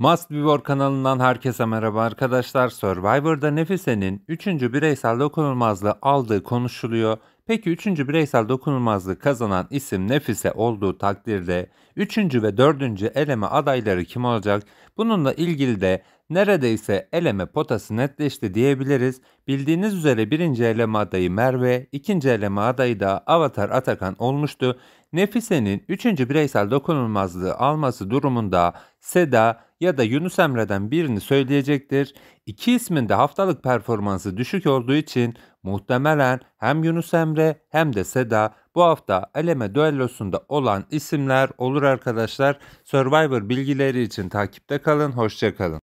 Must Be War kanalından herkese merhaba arkadaşlar. Survivor'da Nefise'nin 3. bireysel dokunulmazlığı aldığı konuşuluyor. Peki 3. bireysel dokunulmazlığı kazanan isim Nefise olduğu takdirde 3. ve 4. eleme adayları kim olacak? Bununla ilgili de neredeyse eleme potası netleşti diyebiliriz. Bildiğiniz üzere 1. eleme adayı Merve, 2. eleme adayı da Avatar Atakan olmuştu. Nefise'nin 3. bireysel dokunulmazlığı alması durumunda Seda, ya da Yunus Emre'den birini söyleyecektir. İki ismin de haftalık performansı düşük olduğu için muhtemelen hem Yunus Emre hem de Seda bu hafta eleme düellosunda olan isimler olur arkadaşlar. Survivor bilgileri için takipte kalın, hoşçakalın.